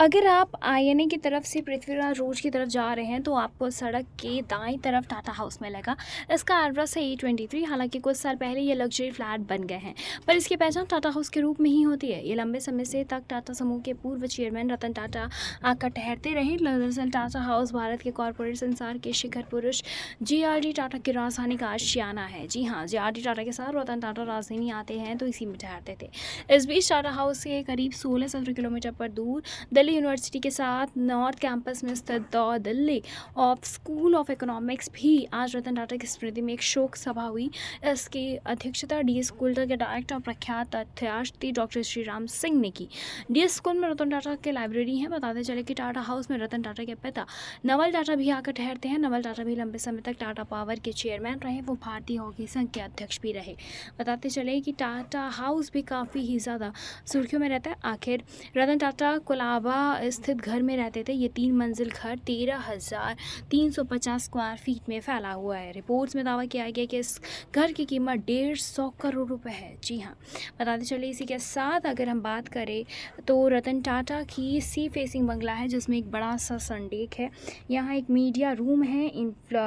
अगर आप आईएनए की तरफ से पृथ्वीराज रोज की तरफ जा रहे हैं तो आपको सड़क के दाएं तरफ टाटा हाउस मिलेगा इसका एड्रेस है ए ट्वेंटी थ्री हालांकि कुछ साल पहले ये लग्जरी फ्लैट बन गए हैं पर इसकी पहचान टाटा हाउस के रूप में ही होती है ये लंबे समय से तक टाटा समूह के पूर्व चेयरमैन रतन टाटा आकर ठहरते रहे दरअसल टाटा हाउस भारत के कॉरपोरेट संसार के शिखर पुरुष जे टाटा की राजधानी का आशियाना है जी हाँ जे टाटा के साथ रतन टाटा राजधानी आते हैं तो इसी में ठहरते थे इस बीच टाटा हाउस के करीब सोलह सत्रह किलोमीटर पर दूर दिल्ली दिल्ली यूनिवर्सिटी के साथ नॉर्थ कैंपस में स्थित the Delhi of school of economics भी आज रतन टाटा की स्मृति में एक शोक सभा हुई इसकी अध्यक्षता डी एस कुल्टर के डायरेक्टर और प्रख्यात तथ्यार्थी डॉक्टर श्री राम सिंह ने की डी एस स्कूल में रतन टाटा के लाइब्रेरी हैं बताते चले कि टाटा हाउस में रतन टाटा के पिता नवल टाटा भी आकर ठहरते हैं नवल टाटा भी लंबे समय तक टाटा पावर के चेयरमैन रहे वो भारतीय हॉकी संघ के अध्यक्ष भी रहे बताते चले कि टाटा हाउस भी काफ़ी ही ज़्यादा सुर्खियों में रहता है आखिर रतन टाटा कोलाबा शाह स्थित घर में रहते थे ये तीन मंजिल घर तेरह हज़ार तीन सौ पचास स्क्वायर फीट में फैला हुआ है रिपोर्ट्स में दावा किया गया कि इस घर की कीमत डेढ़ सौ करोड़ रुपए है जी हाँ बताते चले इसी के साथ अगर हम बात करें तो रतन टाटा की सी फेसिंग बंगला है जिसमें एक बड़ा सा संडेक है यहाँ एक मीडिया रूम है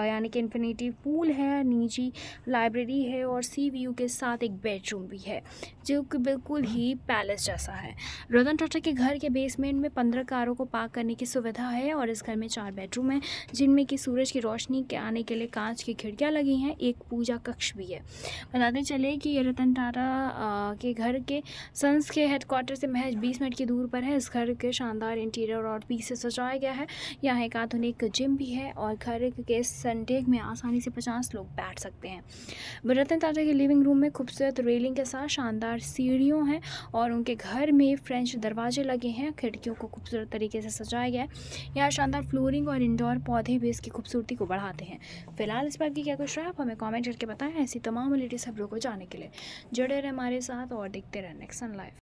यानी कि इन्फिनिटी पूल है निजी लाइब्रेरी है और सी व्यू के साथ एक बेडरूम भी है जो कि बिल्कुल ही पैलेस जैसा है रतन टाटा के घर के बेसमेंट में पंद्रह कारों को पार्क करने की सुविधा है और इस घर में चार बेडरूम है जिनमें कि सूरज की रोशनी के आने के लिए कांच की खिड़कियाँ लगी हैं एक पूजा कक्ष भी है बताते चले कि ये रतन टाटा के घर के सन्स के हेडक्वार्टर से महज बीस मिनट की दूर पर है इस घर के शानदार इंटीरियर और पीस से सजाया गया है यहाँ एक आधुनिक जिम भी है और घर के संडे में आसानी से पचास लोग बैठ सकते हैं रतन टाटा के लिविंग रूम में खूबसूरत रेलिंग के साथ शानदार सीढ़ियों हैं और उनके घर में फ्रेंच दरवाजे लगे हैं खिड़कियों को खूबसूरत तरीके से सजाया गया है यहाँ शानदार फ्लोरिंग और इंडोर पौधे भी इसकी खूबसूरती को बढ़ाते हैं फिलहाल इस बार की क्या कुछ रहा आप हमें कॉमेंट करके बताएं ऐसी तमाम लेटेस्ट खबरों को जानने के लिए जुड़े रहे हमारे साथ और देखते रहें नेक्स्ट सन लाइफ